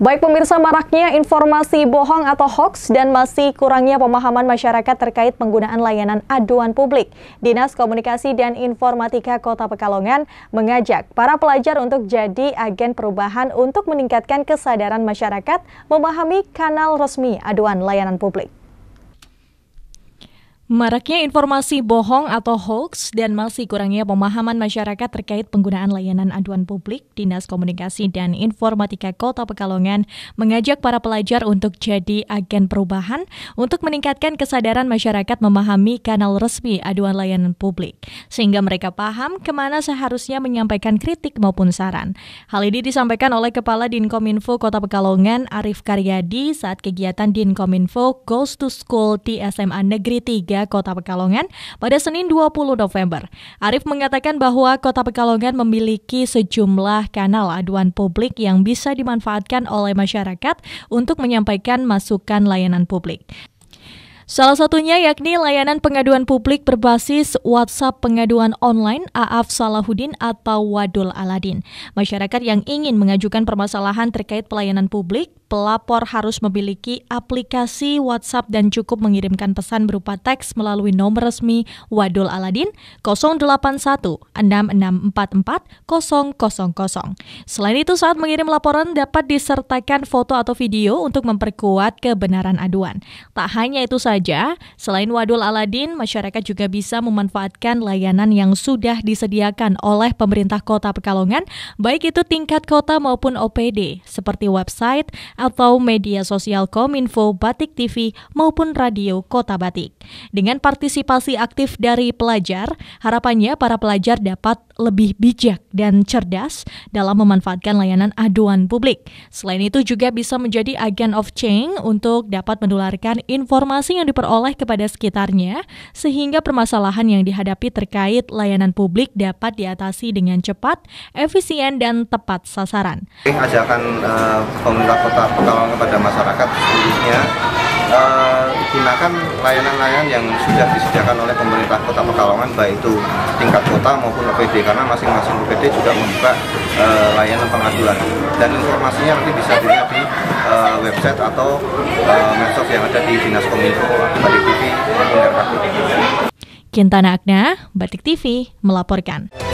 Baik pemirsa maraknya informasi bohong atau hoax dan masih kurangnya pemahaman masyarakat terkait penggunaan layanan aduan publik. Dinas Komunikasi dan Informatika Kota Pekalongan mengajak para pelajar untuk jadi agen perubahan untuk meningkatkan kesadaran masyarakat memahami kanal resmi aduan layanan publik. Maraknya informasi bohong atau hoax dan masih kurangnya pemahaman masyarakat terkait penggunaan layanan aduan publik, Dinas Komunikasi dan Informatika Kota Pekalongan mengajak para pelajar untuk jadi agen perubahan untuk meningkatkan kesadaran masyarakat memahami kanal resmi aduan layanan publik, sehingga mereka paham kemana seharusnya menyampaikan kritik maupun saran. Hal ini disampaikan oleh Kepala Dinkominfo Kota Pekalongan Arif Karyadi saat kegiatan Dinkominfo Goes to School di SMA Negeri 3 Kota Pekalongan pada Senin 20 November. Arif mengatakan bahwa Kota Pekalongan memiliki sejumlah kanal aduan publik yang bisa dimanfaatkan oleh masyarakat untuk menyampaikan masukan layanan publik. Salah satunya yakni layanan pengaduan publik berbasis WhatsApp pengaduan online Aaf Salahuddin atau Wadul Aladin. Masyarakat yang ingin mengajukan permasalahan terkait pelayanan publik pelapor harus memiliki aplikasi WhatsApp dan cukup mengirimkan pesan berupa teks melalui nomor resmi Wadul Aladin 081 6644 000. Selain itu, saat mengirim laporan dapat disertakan foto atau video untuk memperkuat kebenaran aduan. Tak hanya itu saja, selain Wadul Aladin, masyarakat juga bisa memanfaatkan layanan yang sudah disediakan oleh pemerintah kota Pekalongan, baik itu tingkat kota maupun OPD, seperti website, atau media sosial Kominfo Batik TV maupun radio Kota Batik. Dengan partisipasi aktif dari pelajar, harapannya para pelajar dapat lebih bijak dan cerdas dalam memanfaatkan layanan aduan publik. Selain itu juga bisa menjadi agen of change untuk dapat menularkan informasi yang diperoleh kepada sekitarnya sehingga permasalahan yang dihadapi terkait layanan publik dapat diatasi dengan cepat, efisien dan tepat sasaran. Ajakan uh, eh, pemerintah kota pertolongan kepada masyarakat khususnya uh, gunakan layanan-layanan yang sudah disediakan oleh pemerintah kota Pekalongan baik itu tingkat kota maupun OPD karena masing-masing OPD juga membuka uh, layanan pengaduan dan informasinya nanti bisa dilihat di uh, website atau uh, medsos yang ada di Dinas Kominfo, Batik TV, Kintana Agna, Batik TV melaporkan.